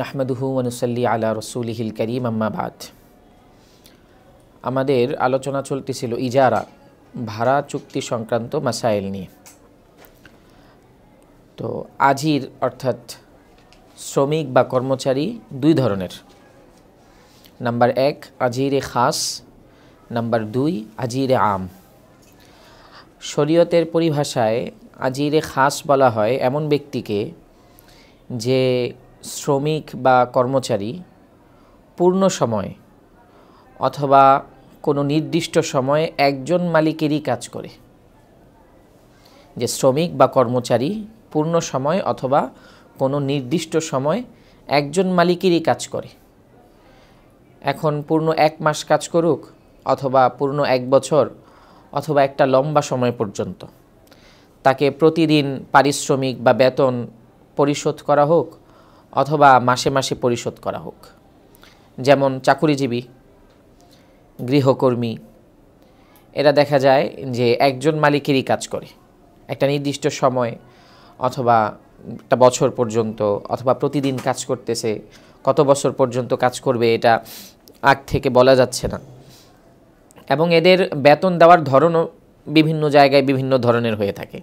নাহমাদুহু মনুসল্লি আলা রসুলিহিল করিম আম্মাবাদ আমাদের আলোচনা চলতেছিল ইজারা ভাড়া চুক্তি সংক্রান্ত মাসাইল নিয়ে তো আজির অর্থাৎ শ্রমিক বা কর্মচারী দুই ধরনের নাম্বার এক আজিরে খাস নাম্বার দুই আজিরে আম শরীয়তের পরিভাষায় আজিরে খাস বলা হয় এমন ব্যক্তিকে যে শ্রমিক বা কর্মচারী পূর্ণ সময় অথবা কোনো নির্দিষ্ট সময়ে একজন মালিকেরই কাজ করে যে শ্রমিক বা কর্মচারী পূর্ণ সময় অথবা কোনো নির্দিষ্ট সময় একজন মালিকেরই কাজ করে এখন পূর্ণ এক মাস কাজ করুক অথবা পূর্ণ এক বছর অথবা একটা লম্বা সময় পর্যন্ত তাকে প্রতিদিন পারিশ্রমিক বা বেতন পরিশোধ করা হোক অথবা মাসে মাসে পরিশোধ করা হোক যেমন চাকুরিজীবী গৃহকর্মী এরা দেখা যায় যে একজন মালিকেরই কাজ করে একটা নির্দিষ্ট সময় অথবা একটা বছর পর্যন্ত অথবা প্রতিদিন কাজ করতেছে কত বছর পর্যন্ত কাজ করবে এটা আগ থেকে বলা যাচ্ছে না এবং এদের বেতন দেওয়ার ধরনও বিভিন্ন জায়গায় বিভিন্ন ধরনের হয়ে থাকে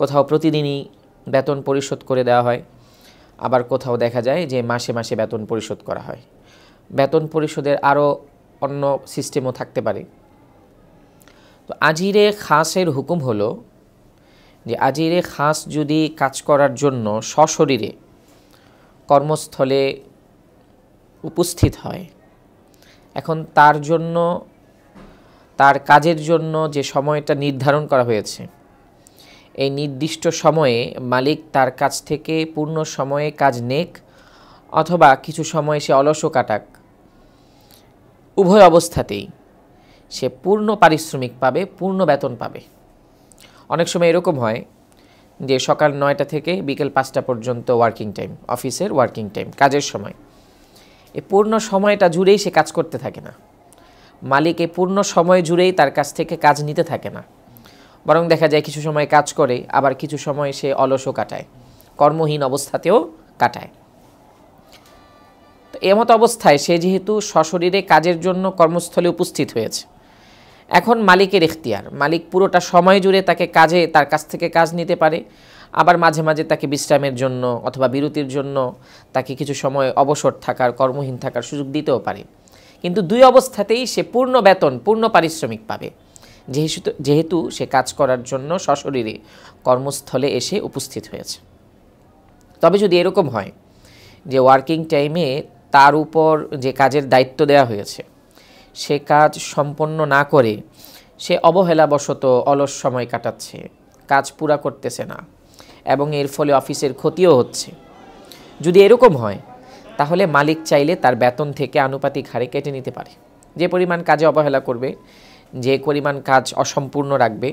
কোথাও প্রতিদিনই বেতন পরিশোধ করে দেওয়া হয় আবার কোথাও দেখা যায় যে মাসে মাসে বেতন পরিশোধ করা হয় বেতন পরিশোধের আরও অন্য সিস্টেমও থাকতে পারে তো আজিরে খাসের হুকুম হলো যে আজিরে খাস যদি কাজ করার জন্য সশরীরে কর্মস্থলে উপস্থিত হয় এখন তার জন্য তার কাজের জন্য যে সময়টা নির্ধারণ করা হয়েছে এই নির্দিষ্ট সময়ে মালিক তার কাছ থেকে পূর্ণ সময়ে কাজ নেক অথবা কিছু সময়ে সে অলসও কাটাক উভয় অবস্থাতেই সে পূর্ণ পারিশ্রমিক পাবে পূর্ণ বেতন পাবে অনেক সময় এরকম হয় যে সকাল নয়টা থেকে বিকেল পাঁচটা পর্যন্ত ওয়ার্কিং টাইম অফিসের ওয়ার্কিং টাইম কাজের সময় এই পূর্ণ সময়টা জুড়েই সে কাজ করতে থাকে না মালিক এই পূর্ণ সময় জুড়েই তার কাছ থেকে কাজ নিতে থাকে না বরং দেখা যায় কিছু সময় কাজ করে আবার কিছু সময় সে অলসও কাটায় কর্মহীন অবস্থাতেও কাটায় তো এমত অবস্থায় সে যেহেতু সশরীরে কাজের জন্য কর্মস্থলে উপস্থিত হয়েছে এখন মালিকের এখতিয়ার মালিক পুরোটা সময় জুড়ে তাকে কাজে তার কাছ থেকে কাজ নিতে পারে আবার মাঝে মাঝে তাকে বিশ্রামের জন্য অথবা বিরতির জন্য তাকে কিছু সময় অবসর থাকার কর্মহীন থাকার সুযোগ দিতেও পারে কিন্তু দুই অবস্থাতেই সে পূর্ণ বেতন পূর্ণ পারিশ্রমিক পাবে যেহেতু যেহেতু সে কাজ করার জন্য সশরীরে কর্মস্থলে এসে উপস্থিত হয়েছে তবে যদি এরকম হয় যে ওয়ার্কিং টাইমে তার উপর যে কাজের দায়িত্ব দেওয়া হয়েছে সে কাজ সম্পন্ন না করে সে অবহেলাবশত অলস সময় কাটাচ্ছে কাজ পুরা করতেছে না এবং এর ফলে অফিসের ক্ষতিও হচ্ছে যদি এরকম হয় তাহলে মালিক চাইলে তার বেতন থেকে আনুপাতিক হারে কেটে নিতে পারে যে পরিমাণ কাজে অবহেলা করবে যে পরিমাণ কাজ অসম্পূর্ণ রাখবে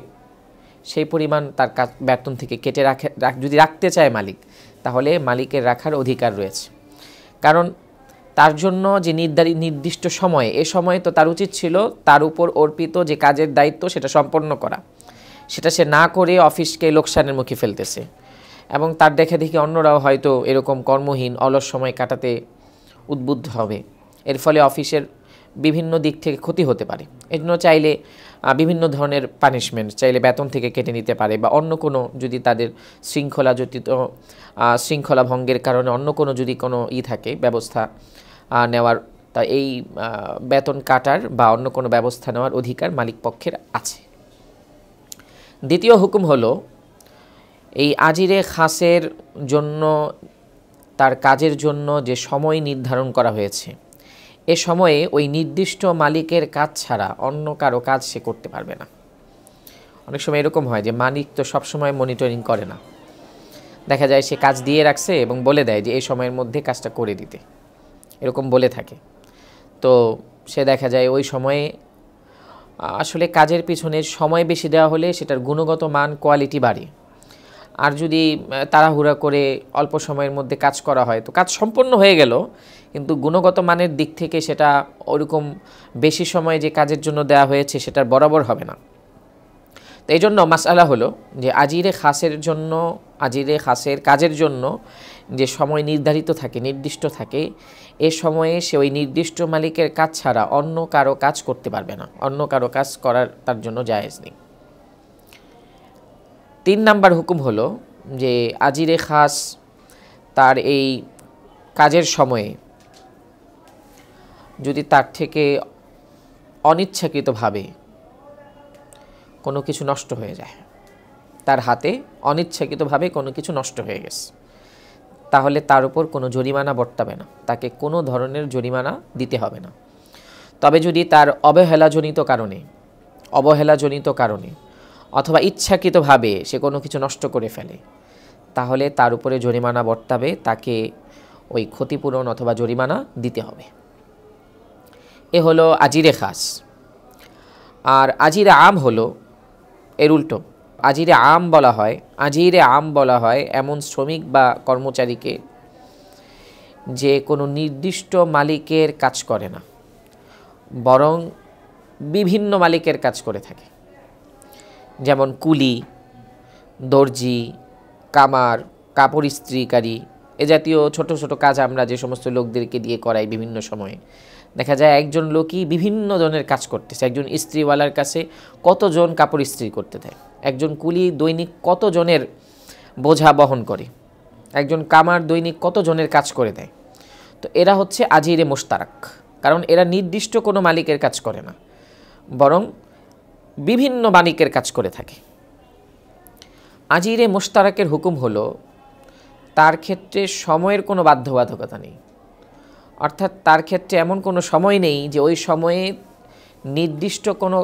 সেই পরিমাণ তার কাজ বেতন থেকে কেটে রাখে যদি রাখতে চায় মালিক তাহলে মালিকের রাখার অধিকার রয়েছে কারণ তার জন্য যে নির্ধারিত নির্দিষ্ট সময়ে এ সময়ে তো তার উচিত ছিল তার উপর অর্পিত যে কাজের দায়িত্ব সেটা সম্পন্ন করা সেটা সে না করে অফিসকে লোকসানের মুখে ফেলতেছে এবং তার দেখে দেখি অন্যরাও হয়তো এরকম কর্মহীন অলস সময় কাটাতে উদ্বুদ্ধ হবে এর ফলে অফিসের বিভিন্ন দিক থেকে ক্ষতি হতে পারে এজন্য চাইলে বিভিন্ন ধরনের পানিশমেন্ট চাইলে বেতন থেকে কেটে নিতে পারে বা অন্য কোনো যদি তাদের শৃঙ্খলা জটিত শৃঙ্খলা ভঙ্গের কারণে অন্য কোনো যদি কোনো ই থাকে ব্যবস্থা নেওয়ার তা এই বেতন কাটার বা অন্য কোনো ব্যবস্থা নেওয়ার অধিকার মালিক পক্ষের আছে দ্বিতীয় হুকুম হলো এই আজিরে খাসের জন্য তার কাজের জন্য যে সময় নির্ধারণ করা হয়েছে এ সময়ে ওই নির্দিষ্ট মালিকের কাজ ছাড়া অন্য কারো কাজ সে করতে পারবে না অনেক সময় এরকম হয় যে মালিক তো সবসময় মনিটরিং করে না দেখা যায় সে কাজ দিয়ে রাখছে এবং বলে দেয় যে এই সময়ের মধ্যে কাজটা করে দিতে এরকম বলে থাকে তো সে দেখা যায় ওই সময়ে আসলে কাজের পিছনে সময় বেশি দেওয়া হলে সেটার গুণগত মান কোয়ালিটি বাড়ে আর যদি তাড়াহুড়া করে অল্প সময়ের মধ্যে কাজ করা হয় তো কাজ সম্পন্ন হয়ে গেল কিন্তু গুণগত মানের দিক থেকে সেটা ওরকম বেশি সময় যে কাজের জন্য দেয়া হয়েছে সেটার বরাবর হবে না তো এই জন্য মাসালা হলো যে আজিরে খাসের জন্য আজিরে খাসের কাজের জন্য যে সময় নির্ধারিত থাকে নির্দিষ্ট থাকে এ সময়ে সে ওই নির্দিষ্ট মালিকের কাজ ছাড়া অন্য কারো কাজ করতে পারবে না অন্য কারো কাজ করার তার জন্য জায়েজ নেই তিন নাম্বার হুকুম হলো যে আজিরে খাস তার এই কাজের সময়ে যদি তার থেকে অনিচ্ছাকৃতভাবে কোনো কিছু নষ্ট হয়ে যায় তার হাতে অনিচ্ছাকৃতভাবে কোনো কিছু নষ্ট হয়ে গেছে তাহলে তার উপর কোনো জরিমানা বর্তাবে না তাকে কোনো ধরনের জরিমানা দিতে হবে না তবে যদি তার অবহেলাজনিত কারণে অবহেলাজনিত কারণে অথবা ইচ্ছাকৃতভাবে সে কোনো কিছু নষ্ট করে ফেলে তাহলে তার উপরে জরিমানা বর্তাবে তাকে ওই ক্ষতিপূরণ অথবা জরিমানা দিতে হবে এ হলো আজিরে খাস আর আজিরে আম হলো এর উল্টো আজিরে আম বলা হয় আজিরে আম বলা হয় এমন শ্রমিক বা কর্মচারীকে যে কোনো নির্দিষ্ট মালিকের কাজ করে না বরং বিভিন্ন মালিকের কাজ করে থাকে যেমন কুলি দর্জি কামার কাপড় ইস্ত্রিকারী এ জাতীয় ছোট ছোট কাজ আমরা যে সমস্ত লোকদেরকে দিয়ে করাই বিভিন্ন সময়ে দেখা যায় একজন লোকই বিভিন্ন জনের কাজ করতেছে একজন স্ত্রীওয়ালার কাছে কতজন কাপড় ইস্ত্রি করতে দেয় একজন কুলি দৈনিক কতজনের বোঝা বহন করে একজন কামার দৈনিক কতজনের কাজ করে দেয় তো এরা হচ্ছে আজিরে মোস্তারাক কারণ এরা নির্দিষ্ট কোনো মালিকের কাজ করে না বরং বিভিন্ন বাণিকের কাজ করে থাকে আজিরে মোস্তারাকের হুকুম হলো তার ক্ষেত্রে সময়ের কোনো বাধ্যবাধকতা নেই অর্থাৎ তার ক্ষেত্রে এমন কোনো সময় নেই যে ওই সময়ে নির্দিষ্ট কোনো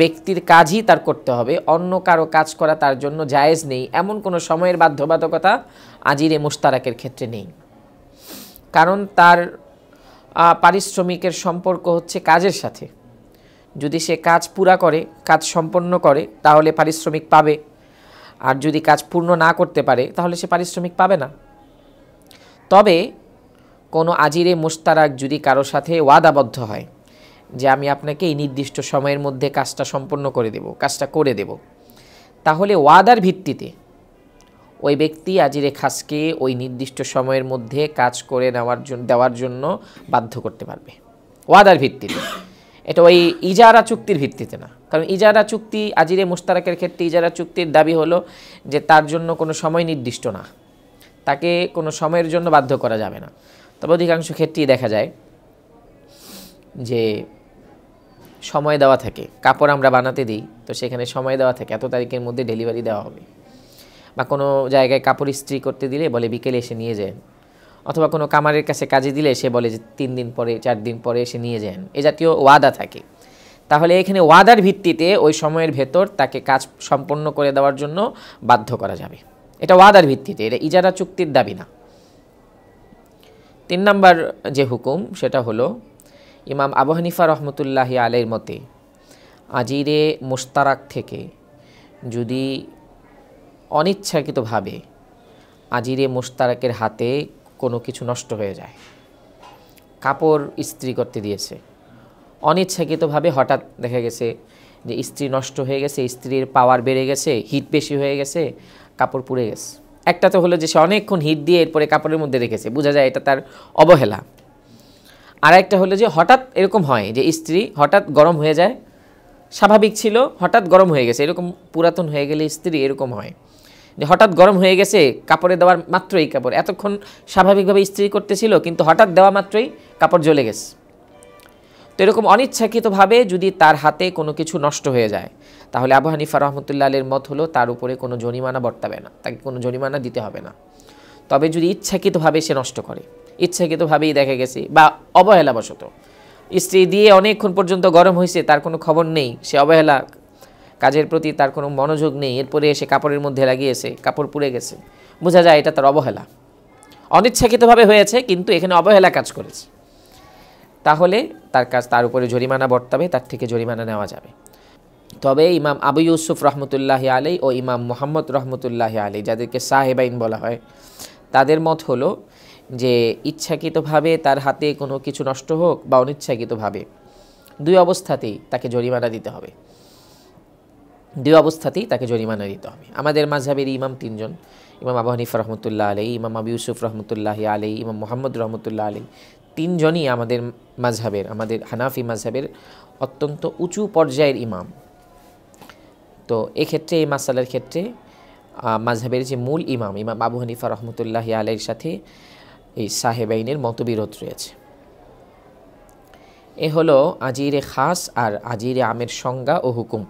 ব্যক্তির কাজই তার করতে হবে অন্য কারো কাজ করা তার জন্য জায়েজ নেই এমন কোনো সময়ের বাধ্যবাধকতা আজিরে মোস্তারাকের ক্ষেত্রে নেই কারণ তার পারিশ্রমিকের সম্পর্ক হচ্ছে কাজের সাথে যদি সে কাজ পুরা করে কাজ সম্পন্ন করে তাহলে পারিশ্রমিক পাবে আর যদি কাজ পূর্ণ না করতে পারে তাহলে সে পারিশ্রমিক পাবে না তবে কোনো আজিরে মোস্তারাক যদি কারো সাথে ওয়াদাবদ্ধ হয় যে আমি আপনাকে এই নির্দিষ্ট সময়ের মধ্যে কাজটা সম্পন্ন করে দেব কাজটা করে দেব তাহলে ওয়াদার ভিত্তিতে ওই ব্যক্তি আজিরে খাসকে ওই নির্দিষ্ট সময়ের মধ্যে কাজ করে নেওয়ার জন্য দেওয়ার জন্য বাধ্য করতে পারবে ওয়াদার ভিত্তিতে এটা ওই ইজারা চুক্তির ভিত্তিতে না কারণ ইজারা চুক্তি আজিরে মুস্তারাকের ক্ষেত্রে ইজারা চুক্তির দাবি হলো যে তার জন্য কোনো সময় নির্দিষ্ট না তাকে কোনো সময়ের জন্য বাধ্য করা যাবে না তবে অধিকাংশ ক্ষেত্রেই দেখা যায় যে সময় দেওয়া থাকে কাপড় আমরা বানাতে দিই তো সেখানে সময় দেওয়া থাকে এত তারিখের মধ্যে ডেলিভারি দেওয়া হবে বা কোনো জায়গায় কাপড় ইস্ত্রি করতে দিলে বলে বিকেলে এসে নিয়ে যায় অথবা কোনো কামারের কাছে কাজে দিলে সে বলে যে তিন দিন পরে চার দিন পরে এসে নিয়ে যান এ জাতীয় ওয়াদা থাকে তাহলে এখানে ওয়াদার ভিত্তিতে ওই সময়ের ভেতর তাকে কাজ সম্পন্ন করে দেওয়ার জন্য বাধ্য করা যাবে এটা ওয়াদার ভিত্তিতে এটা ইজারা চুক্তির দাবি না তিন নাম্বার যে হুকুম সেটা হলো ইমাম আবু হানিফা রহমতুল্লাহ আলের মতে আজিরে মোস্তারাক থেকে যদি অনিচ্ছাকৃতভাবে আজিরে মোস্তারাকের হাতে কোনো কিছু নষ্ট হয়ে যায় কাপড় ইস্ত্রি করতে দিয়েছে অনিচ্ছাকৃতভাবে হঠাৎ দেখা গেছে যে ইস্ত্রি নষ্ট হয়ে গেছে ইস্ত্রির পাওয়ার বেড়ে গেছে হিট বেশি হয়ে গেছে কাপড় পুড়ে গেছে একটা তো হলো যে সে অনেকক্ষণ হিট দিয়ে এরপরে কাপড়ের মধ্যে রেখেছে বোঝা যায় এটা তার অবহেলা আর একটা হলো যে হঠাৎ এরকম হয় যে ইস্ত্রি হঠাৎ গরম হয়ে যায় স্বাভাবিক ছিল হঠাৎ গরম হয়ে গেছে এরকম পুরাতন হয়ে গেলে ইস্ত্রি এরকম হয় যে হঠাৎ গরম হয়ে গেছে কাপড়ে দেওয়ার মাত্রই কাপড় এতক্ষণ স্বাভাবিকভাবে ইস্ত্রি করতেছিল কিন্তু হঠাৎ দেওয়া মাত্রই কাপড় জ্বলে গেছে তো এরকম অনিচ্ছাকৃতভাবে যদি তার হাতে কোনো কিছু নষ্ট হয়ে যায় তাহলে আবু হানিফা রহমতুল্লা আলের মত হলো তার উপরে কোনো জরিমানা বর্তাবে না তাকে কোনো জরিমানা দিতে হবে না তবে যদি ইচ্ছাকৃতভাবে সে নষ্ট করে ইচ্ছাকৃতভাবেই দেখা গেছে বা অবহেলাবশত স্ত্রী দিয়ে অনেকক্ষণ পর্যন্ত গরম হয়েছে তার কোনো খবর নেই সে অবহেলা কাজের প্রতি তার কোনো মনোযোগ নেই এরপরে এসে কাপড়ের মধ্যে লাগিয়েছে কাপড় পুড়ে গেছে বোঝা যায় এটা তার অবহেলা অনিচ্ছাকৃতভাবে হয়েছে কিন্তু এখানে অবহেলা কাজ করেছে তাহলে তার কাজ তার উপরে জরিমানা বর্তাবে তার থেকে জরিমানা নেওয়া যাবে তবে ইমাম আবু ইউসুফ রহমতুল্লাহ আলী ও ইমাম মোহাম্মদ রহমতুল্লাহ আলী যাদেরকে সাহেবাইন বলা হয় তাদের মত হলো যে ইচ্ছাকৃতভাবে তার হাতে কোনো কিছু নষ্ট হোক বা অনিচ্ছাকৃতভাবে দুই অবস্থাতেই তাকে জরিমানা দিতে হবে দুই অবস্থাতেই তাকে জরিমানা দিতে হবে আমাদের মাঝহাবের ইমাম তিনজন ইমাম আবু হানিফ রহমতুল্লাহ আলী ইমাম আবু ইউসুফ রহমতুল্লাহ আলী ইমাম মোহাম্মদ রহমতুল্লাহ আলী তিনজনই আমাদের মাঝহাবের আমাদের হানাফি মাঝহাবের অত্যন্ত উঁচু পর্যায়ের ইমাম তো এক্ষেত্রে এই মাসালার ক্ষেত্রে মাঝহাবের যে মূল ইমাম ইমাম আবু হানিফা রহমতুল্লাহ আলের সাথে এই সাহেব আইনের মতবিরোধ রয়েছে এ হলো আজিরে খাস আর আজিরে আমের সংজ্ঞা ও হুকুম